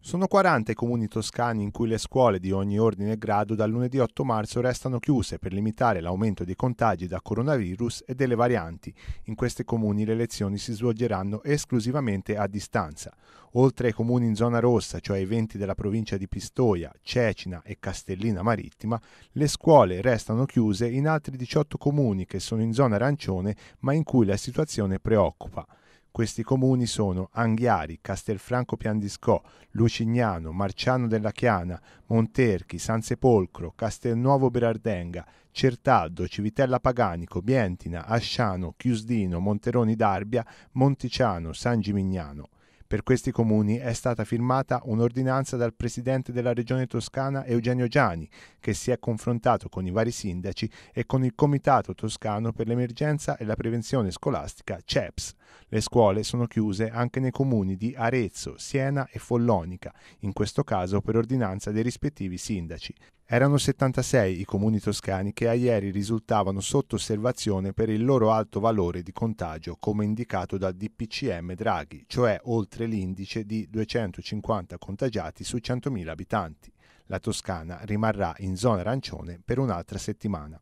Sono 40 i comuni toscani in cui le scuole di ogni ordine e grado dal lunedì 8 marzo restano chiuse per limitare l'aumento dei contagi da coronavirus e delle varianti. In questi comuni le lezioni si svolgeranno esclusivamente a distanza. Oltre ai comuni in zona rossa, cioè i 20 della provincia di Pistoia, Cecina e Castellina Marittima, le scuole restano chiuse in altri 18 comuni che sono in zona arancione ma in cui la situazione preoccupa. Questi comuni sono Anghiari, Castelfranco Piandiscò, Lucignano, Marciano della Chiana, Monterchi, San Sepolcro, Castelnuovo Berardenga, Certaldo, Civitella Paganico, Bientina, Asciano, Chiusdino, Monteroni d'Arbia, Monticiano, San Gimignano. Per questi comuni è stata firmata un'ordinanza dal presidente della regione toscana Eugenio Gianni, che si è confrontato con i vari sindaci e con il Comitato Toscano per l'Emergenza e la Prevenzione Scolastica CEPS. Le scuole sono chiuse anche nei comuni di Arezzo, Siena e Follonica, in questo caso per ordinanza dei rispettivi sindaci. Erano 76 i comuni toscani che a ieri risultavano sotto osservazione per il loro alto valore di contagio, come indicato dal DPCM Draghi, cioè oltre l'indice di 250 contagiati su 100.000 abitanti. La Toscana rimarrà in zona arancione per un'altra settimana.